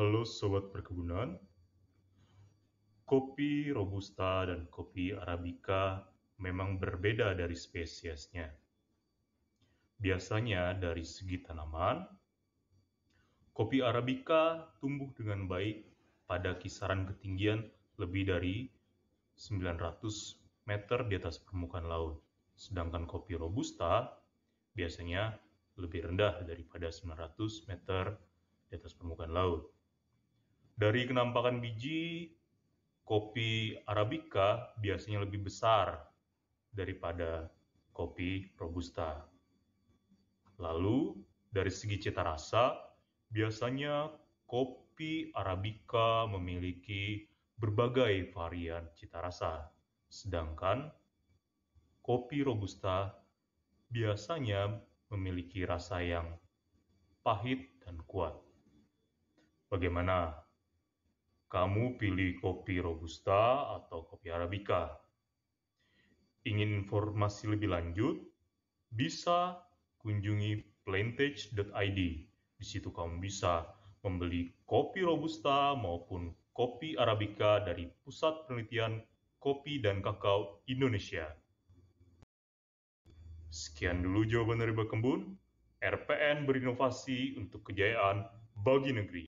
Halo Sobat Perkebunan, kopi Robusta dan kopi Arabica memang berbeda dari spesiesnya. Biasanya dari segi tanaman, kopi Arabica tumbuh dengan baik pada kisaran ketinggian lebih dari 900 meter di atas permukaan laut, sedangkan kopi Robusta biasanya lebih rendah daripada 900 meter di atas permukaan laut. Dari kenampakan biji, kopi Arabica biasanya lebih besar daripada kopi Robusta. Lalu, dari segi cita rasa, biasanya kopi Arabica memiliki berbagai varian cita rasa, sedangkan kopi Robusta biasanya memiliki rasa yang pahit dan kuat. Bagaimana kamu pilih kopi Robusta atau kopi Arabica. Ingin informasi lebih lanjut? Bisa kunjungi plantage.id. Di situ kamu bisa membeli kopi Robusta maupun kopi Arabica dari Pusat Penelitian Kopi dan Kakao Indonesia. Sekian dulu jawaban dari Bakembun. RPN berinovasi untuk kejayaan bagi negeri.